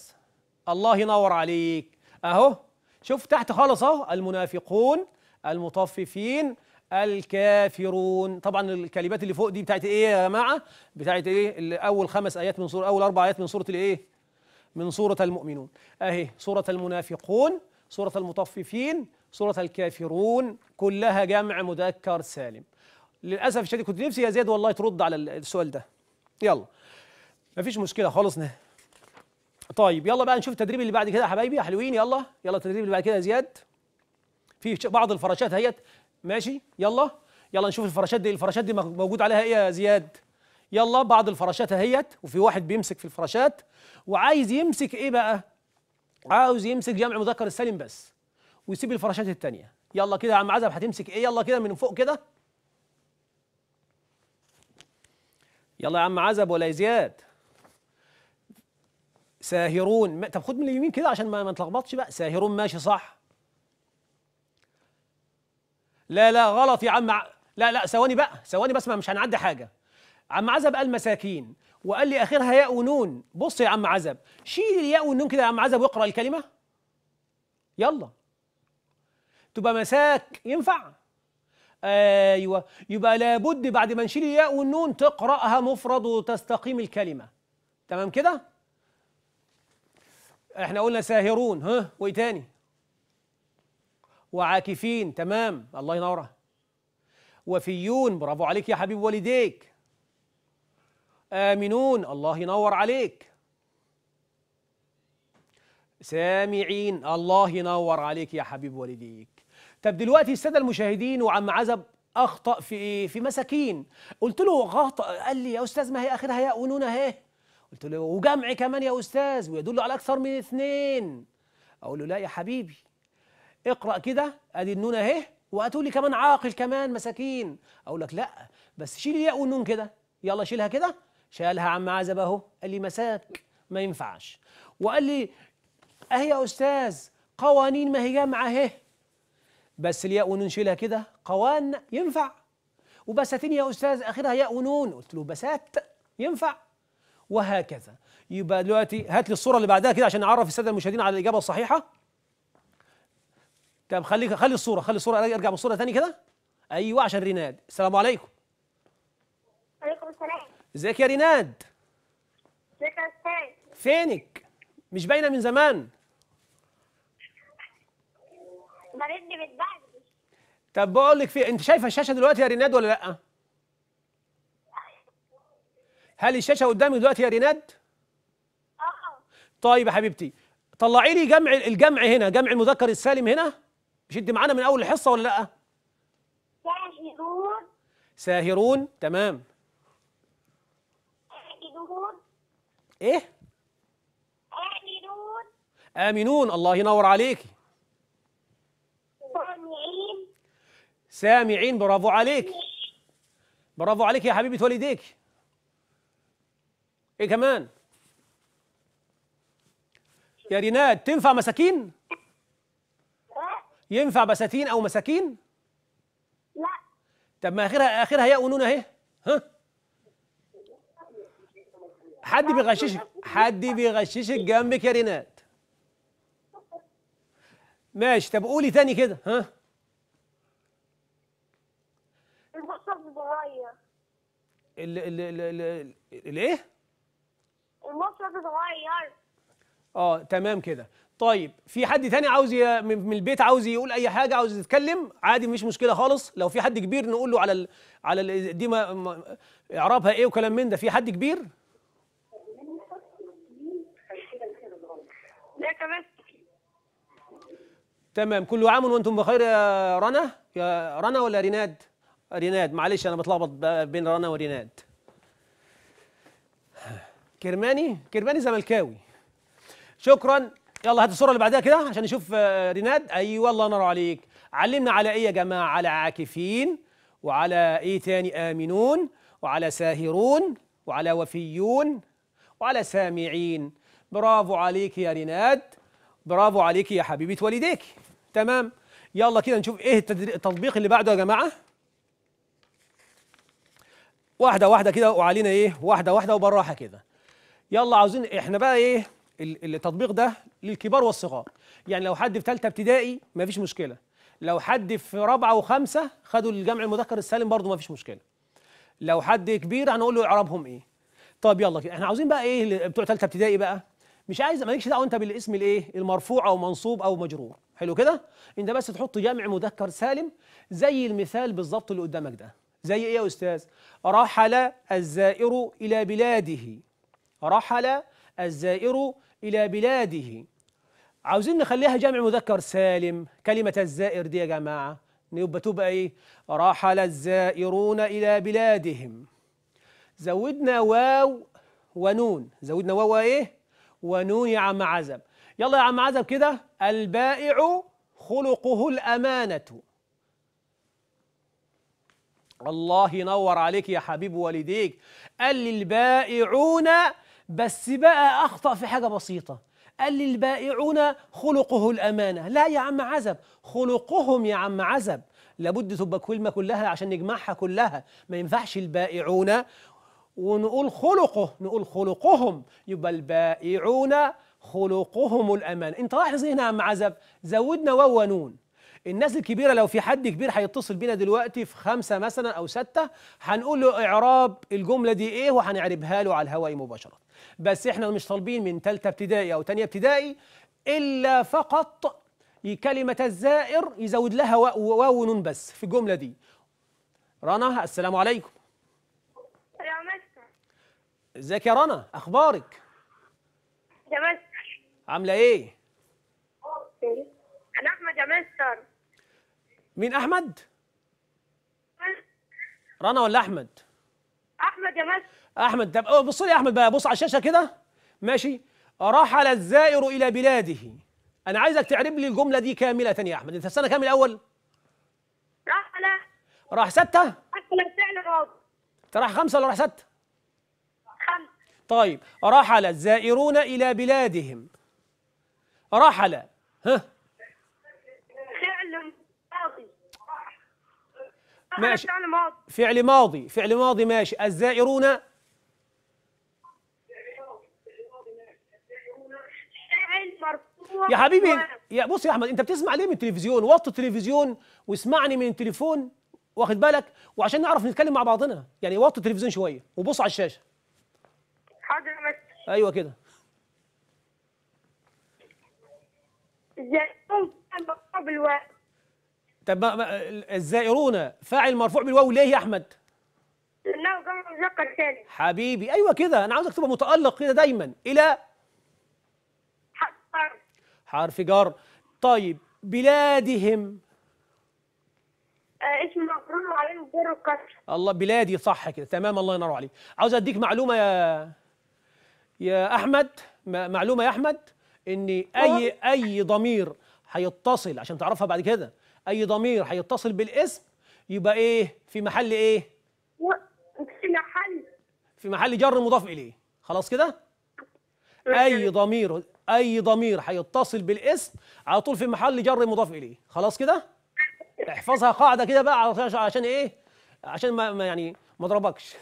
الله ينور عليك اهو شوف تحت خالص اهو المنافقون المطففين الكافرون طبعا الكلمات اللي فوق دي بتاعت ايه يا جماعه بتاعت ايه اول خمس ايات من سوره اول اربع ايات من سوره الايه من سوره المؤمنون اهي سوره المنافقون سوره المطففين سوره الكافرون كلها جمع مذكر سالم للاسف الشديد كنت نفسي يا زياد والله ترد على السؤال ده يلا مفيش مشكله خالص نه طيب يلا بقى نشوف التدريب اللي بعد كده يا حبايبي يا حلوين يلا يلا التدريب اللي بعد كده يا زياد في بعض الفراشات هيت ماشي يلا يلا نشوف الفراشات دي الفراشات دي موجود عليها ايه يا زياد يلا بعض الفراشات اهيت وفي واحد بيمسك في الفراشات وعايز يمسك ايه بقى عاوز يمسك جمع مذكر السالم بس ويسيب الفراشات الثانيه يلا كده يا عم عزب هتمسك ايه يلا كده من فوق كده يلا يا عم عزب ولا زياد ساهرون طب خد من اليمين كده عشان ما, ما تلخبطش بقى ساهرون ماشي صح لا لا غلط يا عم لا لا ثواني بقى ثواني بس ما مش هنعدي حاجه عم عزب قال مساكين وقال لي اخرها ياء ونون بص يا عم عزب شيل الياء والنون كده يا عم عزب واقرا الكلمه يلا تبقى مساك ينفع ايوه يبقى لابد بعد ما نشيل الياء والنون تقراها مفرد وتستقيم الكلمه تمام كده احنا قلنا ساهرون ها وايه تاني وعاكفين تمام الله ينورها وفيون برافو عليك يا حبيب والديك آمنون الله ينور عليك سامعين الله ينور عليك يا حبيب والديك طب دلوقتي الساده المشاهدين وعم عزب اخطا في ايه في مساكين قلت له غلط قال لي يا استاذ ما هي اخرها ياء ونون اهي قلت له وجمع كمان يا استاذ ويدل على اكثر من اثنين اقول له لا يا حبيبي اقرأ كده ادي النون اهي وهاتوا لي كمان عاقل كمان مساكين اقول لك لا بس شيل الياء والنون كده يلا شيلها كده شالها عم عزب اهو قال لي مساك ما ينفعش وقال لي اهي يا استاذ قوانين ما هي جامعه اهي بس الياء ونون شيلها كده قوان ينفع وبساتين يا استاذ اخرها ياء ونون قلت له بسات ينفع وهكذا يبقى دلوقتي هات لي الصوره اللي بعدها كده عشان اعرف الساده المشاهدين على الاجابه الصحيحه طب خلي خلي الصوره خلي الصوره ارجع بالصوره ثاني كده ايوه عشان ريناد السلام عليكم وعليكم السلام ازيك يا ريناد ازيك يا استاذ فينك مش باينه من زمان مريضني من طب بقول لك في انت شايفه الشاشه دلوقتي يا ريناد ولا لا هل الشاشه قدامي دلوقتي يا ريناد اه طيب يا حبيبتي طلعي لي جمع الجمع هنا جمع المذكر السالم هنا مش انت معانا من اول الحصه ولا لا ساهرون ساهرون تمام آمنون ايه آمنون آمنون الله ينور عليكي سامعين سامعين برافو عليك برافو عليك يا حبيبة والديك ايه كمان يا ريناد تنفع مساكين ينفع بساتين او مساكين لا طب ما اخرها اخرها ياء ونون اهي ها حد بيغششك حد بيغششك جنبك يا رينات ماشي طب قولي تاني كده ها المصحف صغير ال ال ال ال الايه المصرف صغير اه تمام كده طيب في حد تاني عاوز ي... من البيت عاوز يقول اي حاجه عاوز يتكلم عادي مش مشكله خالص لو في حد كبير نقول له على ال... على ال... دي ما... ما... اعرابها ايه وكلام من ده في حد كبير تمام كل عام وانتم بخير يا رنا يا رنا ولا ريناد ريناد معلش انا بتلخبط بين رنا وريناد كرماني كرماني زملكاوي شكرا يلا هات الصوره اللي بعدها كده عشان نشوف آه، ريناد ايوه الله ينور عليك علمنا على ايه يا جماعه على عاكفين وعلى ايه تاني امنون وعلى ساهرون وعلى وفيون وعلى سامعين برافو عليك يا ريناد برافو عليك يا حبيبه والديك تمام يلا كده نشوف ايه التطبيق اللي بعده يا جماعه واحده واحده كده وعلينا ايه واحده واحده وبالراحه كده يلا عاوزين احنا بقى ايه التطبيق ده للكبار والصغار يعني لو حد في ثالثه ابتدائي مفيش مشكله لو حد في رابعه وخمسه خدوا الجمع المذكر السالم برضه مفيش مشكله لو حد كبير هنقول له اعرابهم ايه طب يلا كده احنا عاوزين بقى ايه بتوع ثالثه ابتدائي بقى مش عايز مالكش دعوه انت بالاسم الايه المرفوع او منصوب او مجرور حلو كده انت بس تحط جمع مذكر سالم زي المثال بالظبط اللي قدامك ده زي ايه يا استاذ رحل الزائر الى بلاده رحل الزائر إلى بلاده عاوزين نخليها جامع مذكر سالم كلمة الزائر دي يا جماعة يبقى تبقى إيه رحل الزائرون إلى بلادهم زودنا واو ونون زودنا واو وإيه ونون يا عم عزب يلا يا عم عزب كده البائع خلقه الأمانة الله ينور عليك يا حبيب والديك قال للبائعون بس بقى أخطأ في حاجة بسيطة قال لي البائعون خلقه الأمانة لا يا عم عزب خلقهم يا عم عزب لابد تبقى كلمة كلها عشان نجمعها كلها ما ينفعش البائعون ونقول خلقه نقول خلقهم يبقى البائعون خلقهم الأمانة انت لاحظ هنا يا عم عزب زودنا واو ونون الناس الكبيره لو في حد كبير هيتصل بينا دلوقتي في خمسه مثلا او سته هنقول له اعراب الجمله دي ايه وهنعربها له على الهواء مباشره بس احنا مش طالبين من ثالثه ابتدائي او ثانيه ابتدائي الا فقط كلمه الزائر يزود لها واو ونون بس في الجمله دي رنا السلام عليكم ازيك يا رنا اخبارك يا مستر عامله ايه انا احمد يا مستر مين احمد رنا ولا احمد احمد يا مس احمد طب بص لي يا احمد بقى بص على الشاشه كده ماشي رحل الزائر الى بلاده انا عايزك تعرب لي الجمله دي كامله يا احمد انت السنه كام الاول رحل راح سته فعل انت راح خمسه ولا راح سته خمسه طيب رحل الزائرون الى بلادهم رحل ها ماشي فعل ماضي فعل ماضي فعل ماضي ماشي الزائرون يا حبيبي يا بص يا احمد انت بتسمع ليه من التلفزيون وطي التلفزيون واسمعني من التليفون واخد بالك وعشان نعرف نتكلم مع بعضنا يعني وطي التلفزيون شويه وبص على الشاشه حاضر يا ايوه كده الزائرون طب الزائرون فاعل مرفوع بالواو ليه يا احمد لانه جمع مذكر سالم حبيبي ايوه كده انا عاوزك تبقى متالق كده دايما الى حرف جر حرف جر طيب بلادهم آه، اسم مقرون وعليه الجر الله بلادي صح كده تمام الله ينور عليك عاوز اديك معلومه يا يا احمد معلومه يا احمد ان اي اي ضمير هيتصل عشان تعرفها بعد كده اي ضمير هيتصل بالاسم يبقى ايه في محل ايه في محل في محل جر مضاف اليه خلاص كده اي ضمير اي ضمير هيتصل بالاسم على طول في محل جر مضاف اليه خلاص كده احفظها قاعده كده بقى عشان ايه عشان ما يعني ما اضربكش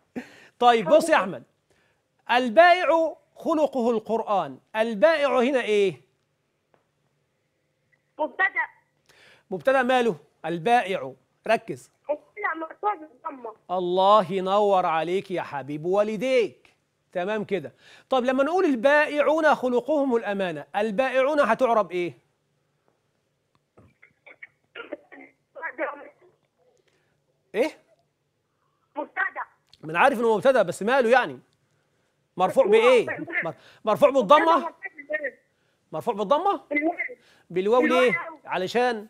طيب بص يا احمد البائع خلقه القرآن البائع هنا إيه؟ مبتدأ مبتدا ماله البائع ركز الله ينور عليك يا حبيب والديك تمام كده طب لما نقول البائعون خلقهم الامانه البائعون هتعرب ايه ايه مبتدا من عارف انه مبتدا بس ماله يعني مرفوع بايه مرفوع بالضمه مرفوع بالضمه بالواو ليه علشان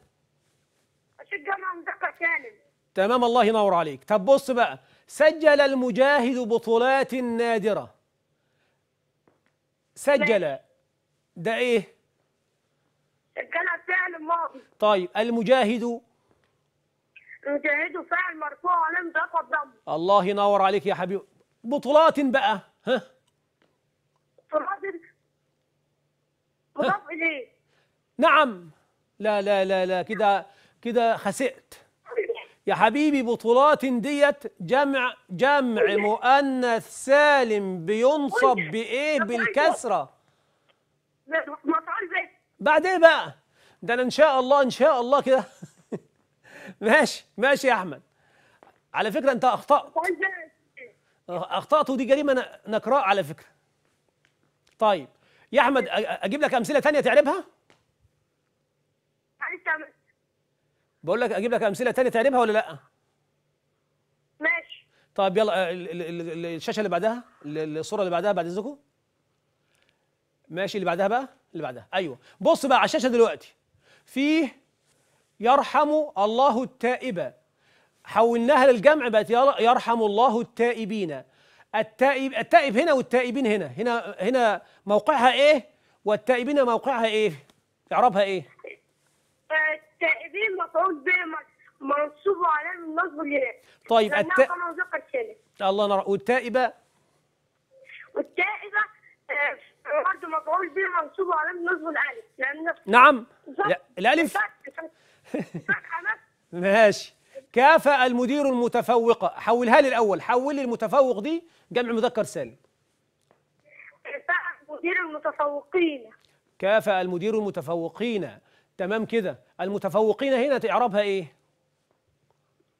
تمام الله ينور عليك طب بص بقى سجل المجاهد بطولات نادره سجل ده ايه سجل فعل الماضي طيب المجاهد المجاهد فعل مرفوع علم ضرب الضم الله ينور عليك يا حبيبي بطولات بقى ها بطولات مضاف اليه نعم لا لا لا لا كده كده خسئت يا حبيبي بطولات ديت جمع جمع مؤنث سالم بينصب بايه بالكسره بعد ايه بقى ده انا ان شاء الله ان شاء الله كده ماشي ماشي يا احمد على فكره انت اخطات اخطات ودي جريمه نكراء على فكره طيب يا احمد اجيب لك امثله ثانيه تعربها بقول لك اجيب لك امثله ثانيه تعجبها ولا لا ماشي طب يلا آه، الشاشه اللي بعدها الصوره اللي بعدها بعد اذنكم ماشي اللي بعدها بقى اللي بعدها ايوه بص بقى على الشاشه دلوقتي فيه يرحم الله التائب حولناها للجمع بقت يرحم الله التائبين التائب التائب هنا والتائبين هنا هنا هنا موقعها ايه والتائبين موقعها ايه اعرابها ايه طيب، التائبين آه، مفعول به منصوب على النصب الياء طيب الت... الله نرى والتائبه والتائبه برضه مفعول به منصوب على نصب الالف لان نعم لا. الالف ماشي كافأ المدير المتفوقة حولها لي الأول حول لي المتفوق دي جمع مذكر سالم كافأ المدير المتفوقين كافأ المدير المتفوقين تمام كده المتفوقين هنا اعرابها ايه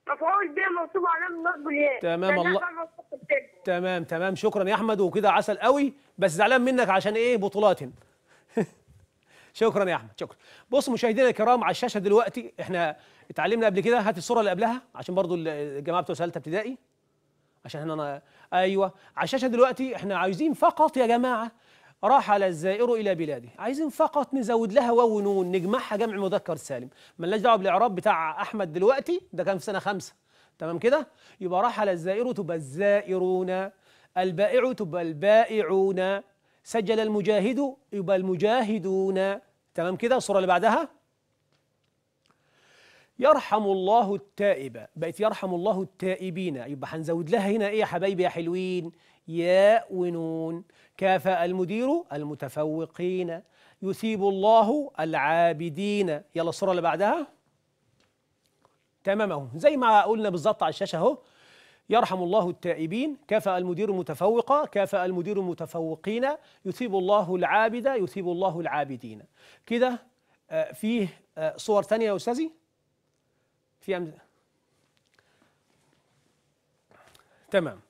مفعول به منصوب علامه النصب تمام يعني الله تمام تمام شكرا يا احمد وكده عسل قوي بس زعلان منك عشان ايه بطولات شكرا يا احمد شكرا بص مشاهدينا الكرام على الشاشه دلوقتي احنا اتعلمنا قبل كده هات الصوره اللي قبلها عشان برضو الجماعه بتوع ثالثه ابتدائي عشان انا ايوه على الشاشه دلوقتي احنا عايزين فقط يا جماعه رحل الزائر إلى بلاده عايزين فقط نزود لها واو ونون نجمعها جمع مذكر سالم لناش دعوة بالإعراب بتاع أحمد دلوقتي ده كان في سنة خمسة تمام كده يبقى رحل الزائر تبقى الزائرون البائع تبقى البائعون سجل المجاهد يبقى المجاهدون تمام كده الصورة اللي بعدها يرحم الله التائب بقت يرحم الله التائبين يبقى هنزود لها هنا ايه يا حبايبي يا حلوين ياء ونون كافأ المدير المتفوقين يثيب الله العابدين يلا الصورة اللي بعدها تمام اهو زي ما قلنا بالظبط على الشاشة اهو يرحم الله التائبين كافأ المدير المتفوقة كافأ المدير المتفوقين يثيب الله العابد يثيب الله العابدين كده آه، فيه آه، صور ثانية يا أستاذي في أمز... تمام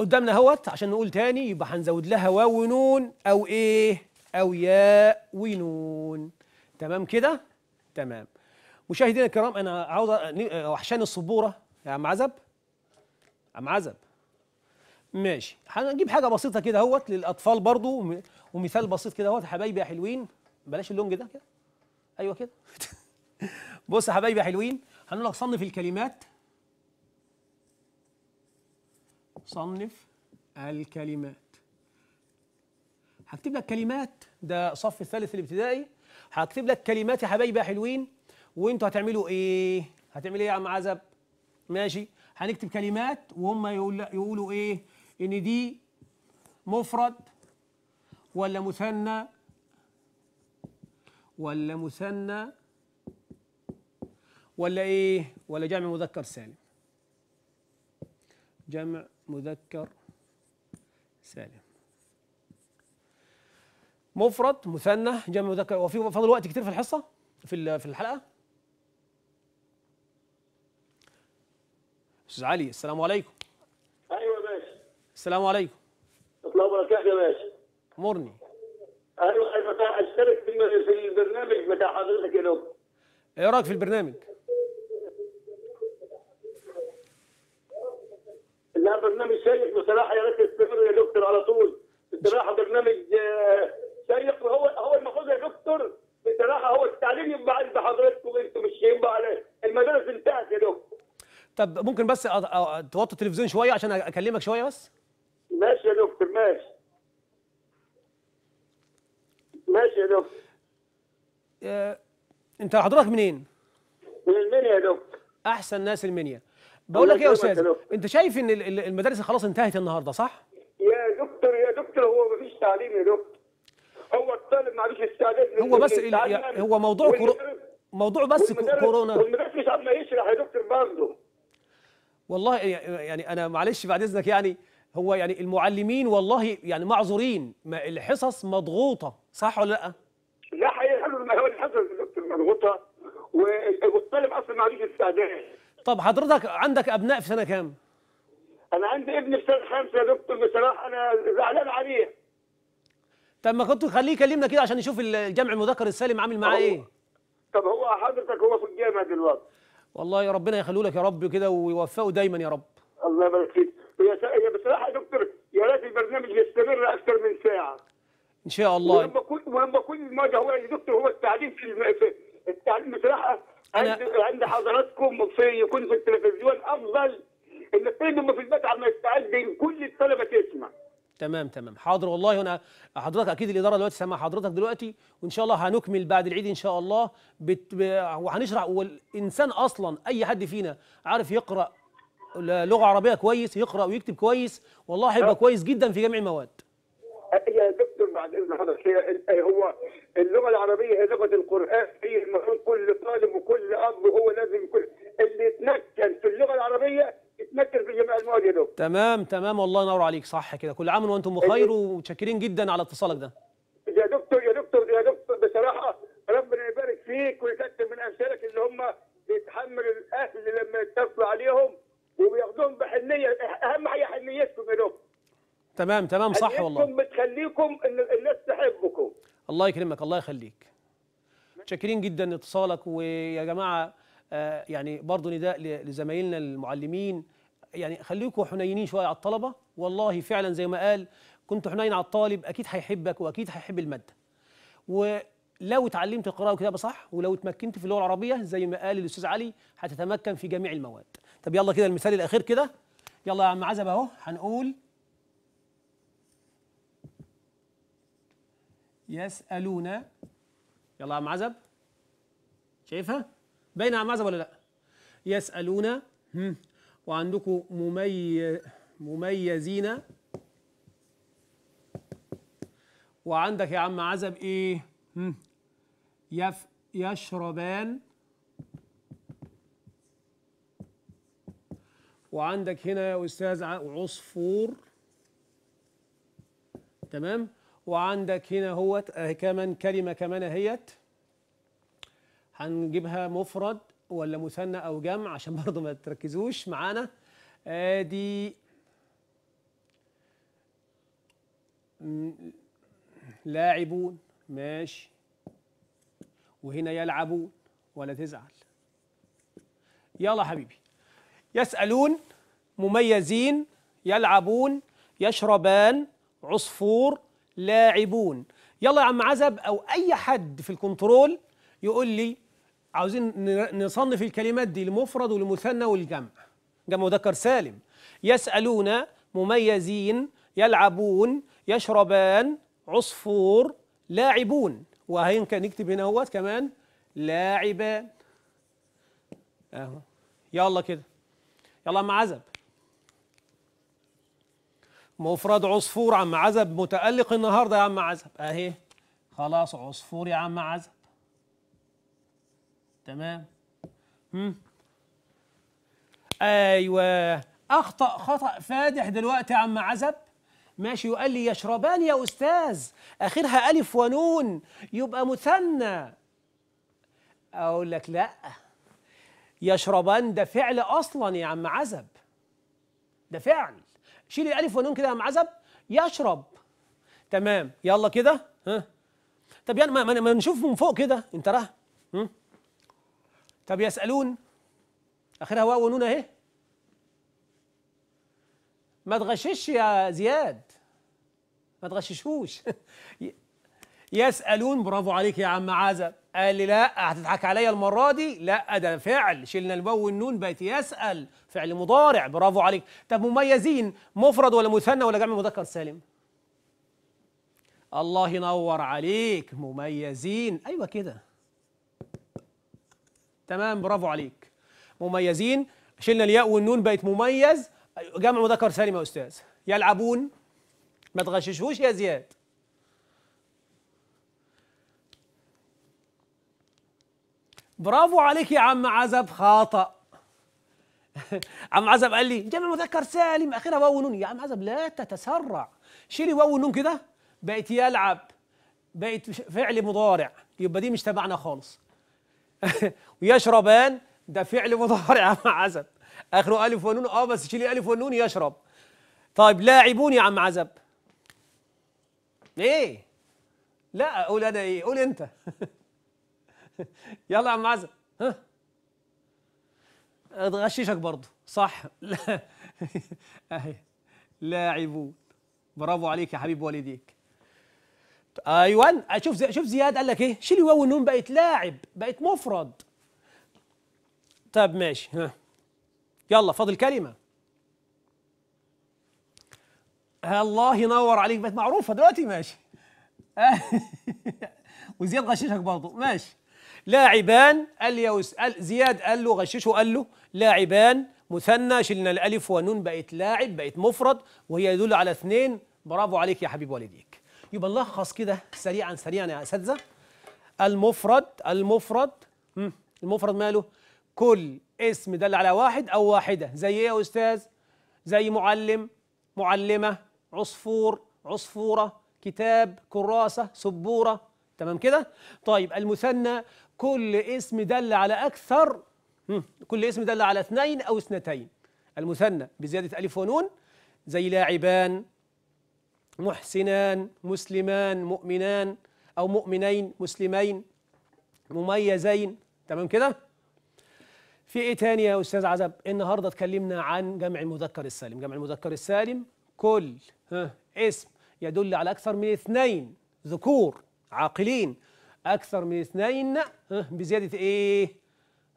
قدامنا اهوت عشان نقول تاني يبقى هنزود لها واو ونون او ايه او ياء ونون تمام كده تمام مشاهدينا الكرام انا عاوز وحشاني السبوره يا عم عزب عم عزب ماشي هنجيب حاجه بسيطه كده اهوت للاطفال برضو ومثال بسيط كده اهوت حبايبي يا حلوين بلاش اللونج ده كده ايوه كده بص يا حبايبي يا حلوين هنقول لك صنف الكلمات صنف الكلمات هكتب لك كلمات ده صف الثالث الابتدائي هكتب لك كلمات يا حبايبي يا حلوين وانتوا هتعملوا ايه هتعمل ايه يا عم عزب ماشي هنكتب كلمات وهم يقول يقولوا ايه ان دي مفرد ولا مثنى ولا مثنى ولا ايه ولا جمع مذكر سالم جمع مذكر سالم مفرد مثنى جمع مذكر وفي فضل وقت كتير في الحصه في في الحلقه استاذ علي السلام عليكم ايوه يا باشا السلام عليكم الله وبركاته يا باشا مرني أيوة،, ايوه اشترك في البرنامج بتاع حضرتك يا دكتور ايه رايك في البرنامج برنامج شيق بصراحه يا ريت تستمر يا دكتور على طول بصراحه برنامج شيق آه، هو هو المفروض يا دكتور بصراحه هو التعليم يبقى عند حضرتكم انتم مش يبقى على المدارس انتهت يا دكتور طب ممكن بس توطي التلفزيون شويه عشان اكلمك شويه بس ماشي يا دكتور ماشي ماشي يا دكتور آه، انت حضرتك منين؟ من المنيا يا دكتور احسن ناس المنيا بقول لك ايه يا استاذ انت شايف ان المدارس خلاص انتهت النهارده صح؟ يا دكتور يا دكتور هو ما فيش تعليم يا دكتور هو الطالب معلش استعداد هو بس هو موضوع كورو... موضوع بس كورونا والمدرس مش عارف يشرح يا دكتور برضه والله يعني انا معلش بعد اذنك يعني هو يعني المعلمين والله يعني معذورين ما الحصص مضغوطه صح ولا لا؟ لا حقيقه الحصص يا دكتور مضغوطه والطالب اصلا ما عندوش استعداد طب حضرتك عندك ابناء في سنه كام؟ انا عندي ابن في سنه خمسه يا دكتور بصراحه انا زعلان عليه طب ما كنت خليه يكلمنا كده عشان يشوف الجمع المذكر السالم عامل معاه ايه طب هو حضرتك هو في الجامع دلوقتي والله يا ربنا يخليه لك يا رب كده ويوفقه دايما يا رب الله يبارك فيك هي بصراحه يا دكتور يا ريت البرنامج يستمر اكثر من ساعه ان شاء الله ولما كل ولما كل ما هو يا دكتور هو التعليم في التعليم بصراحه انا عند حضراتكم في يكون في التلفزيون افضل ان فيلم في المتعه ما يستعد كل الطلبه تسمع تمام تمام حاضر والله هنا حضرتك اكيد الاداره دلوقتي سامعه حضرتك دلوقتي وان شاء الله هنكمل بعد العيد ان شاء الله بت... وهنشرح والانسان اصلا اي حد فينا عارف يقرا لغه عربيه كويس يقرا ويكتب كويس والله هيبقى أه. كويس جدا في جميع المواد يا دكتور بعد اذن حضرتك هو اللغه العربيه هي لغه القران هي المفروض كل طالب وكل اب هو لازم كل اللي يتمكن في اللغه العربيه يتمكن في جميع يا دكتور تمام تمام والله ينور عليك صح كده كل عام وانتم بخير أيوة. ومتشكرين جدا على اتصالك ده يا دكتور يا دكتور يا دكتور بصراحه ربنا يبارك فيك ويكتر من امثالك اللي هم بيتحمل الاهل لما يتصلوا عليهم وبياخدوهم بحنيه اهم حاجه حنيتكم يا دكتور تمام تمام صح والله بتخليكم ان الناس تحبكم الله يكرمك الله يخليك شاكرين جدا اتصالك ويا جماعه آه، يعني برضه نداء لزمايلنا المعلمين يعني خليكم حنينين شويه على الطلبه والله فعلا زي ما قال كنت حنين على الطالب اكيد هيحبك واكيد هيحب الماده ولو اتعلمت القراءه والكتابه صح ولو اتمكنت في اللغه العربيه زي ما قال الاستاذ علي هتتمكن في جميع المواد طب يلا كده المثال الاخير كده يلا يا عم عزب اهو هنقول يسألون يلا عم عزب شايفها؟ باينة عم عزب ولا لأ؟ يسألون وعندكم ممي... مميزين وعندك يا عم عزب ايه؟ يف... يشربان وعندك هنا يا استاذ عصفور تمام؟ وعندك هنا هو آه، كمان كلمة كمان اهيت هنجيبها مفرد ولا مثنى أو جمع عشان برضه ما تركزوش معانا ادي آه، لاعبون ماشي وهنا يلعبون ولا تزعل يلا حبيبي يسألون مميزين يلعبون يشربان عصفور لاعبون يلا يا عم عزب او اي حد في الكنترول يقول لي عاوزين نصنف الكلمات دي لمفرد ولمثنى والجمع جمع مذكر سالم يسالون مميزين يلعبون يشربان عصفور لاعبون وهيمكن نكتب هنا اهوت كمان لاعبان اهو يلا كده يلا يا عم عزب مفرد عصفور عم عزب متألق النهارده يا عم عزب اهي خلاص عصفور يا عم عزب تمام هم. ايوه اخطا خطا فادح دلوقتي يا عم عزب ماشي وقال لي يشربان يا استاذ اخرها الف ونون يبقى مثنى اقول لك لا يشربان ده فعل اصلا يا عم عزب ده فعل شيل الالف والنون كده يا عم عزب يشرب تمام يلا كده ها طب يعني ما, ما نشوف من فوق كده انت راه طب يسالون اخرها واو ونون اهي ما تغشش يا زياد ما تغششوش يسألون برافو عليك يا عم عزب قال لي لا هتضحك عليا المرة دي لا ده فعل شلنا الواو والنون بقت يسأل فعل مضارع برافو عليك طب مميزين مفرد ولا مثنى ولا جمع مذكر سالم الله ينور عليك مميزين ايوه كده تمام برافو عليك مميزين شلنا الياء والنون بقت مميز جمع مذكر سالم يا استاذ يلعبون ما تغششوش يا زياد برافو عليك يا عم عزب خطأ عم عزب قال لي جمع مذكر سالم اخرها واو ونون يا عم عزب لا تتسرع شيلي واو ونون كده بقت يلعب بقت فعل مضارع يبقى دي مش تبعنا خالص ويشربان ده فعل مضارع يا عم عزب اخره الف ونون اه بس شيلي الف ونون يشرب طيب لاعبون يا عم عزب ايه لا اقول انا ايه قول انت يلا يا عم عزب ها غششك برضه صح لا اهي لاعبون برافو عليك يا حبيب والديك ايوه شوف زي شوف زياد قال لك ايه شيل الواو والنون بقت لاعب بقت مفرد طب ماشي ها يلا فاضل كلمه الله ينور عليك بقت معروفه دلوقتي ماشي وزياد غششك برضه ماشي لاعبان قال يا زياد قال له غششه قال له لاعبان مثنى شلنا الالف والنون بقت لاعب بقت مفرد وهي يدل على اثنين برافو عليك يا حبيب والديك يبقى نلخص كده سريعا سريعا يا اساتذه المفرد المفرد المفرد ماله كل اسم دل على واحد او واحده زي ايه يا استاذ زي معلم معلمه عصفور عصفوره كتاب كراسه سبوره تمام كده طيب المثنى كل اسم دل على أكثر كل اسم دل على اثنين أو اثنتين المثنى بزيادة ألف ونون زي لاعبان محسنان مسلمان مؤمنان أو مؤمنين مسلمين مميزين تمام كده في ايه تاني يا استاذ عزب النهارده اتكلمنا عن جمع المذكر السالم جمع المذكر السالم كل اسم يدل على اكثر من اثنين ذكور عاقلين أكثر من اثنين بزيادة إيه؟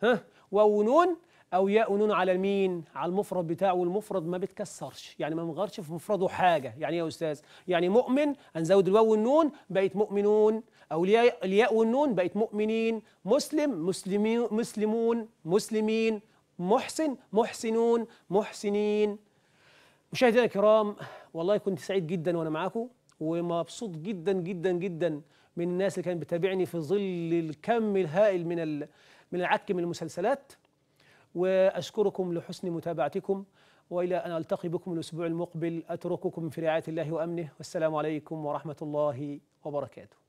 ها واو نون أو ياء نون على مين؟ على المفرد بتاعه والمفرد ما بيتكسرش يعني ما مغيرش في مفرده حاجة يعني إيه يا أستاذ يعني مؤمن هنزود الواو والنون بقت مؤمنون أو الياء والنون بقت مؤمنين مسلم مسلمين مسلمون مسلمين محسن محسنون محسنين مشاهدينا الكرام والله كنت سعيد جدا وأنا معاكم ومبسوط جدا جدا جدا من الناس اللي كانت بتتابعني في ظل الكم الهائل من من العك من المسلسلات واشكركم لحسن متابعتكم والى ان التقي بكم الاسبوع المقبل اترككم في رعايه الله وامنه والسلام عليكم ورحمه الله وبركاته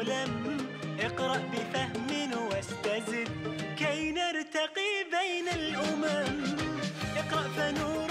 ولم اقرأ بفهم واستزد كي نرتقي بين الأمم اقرأ فنور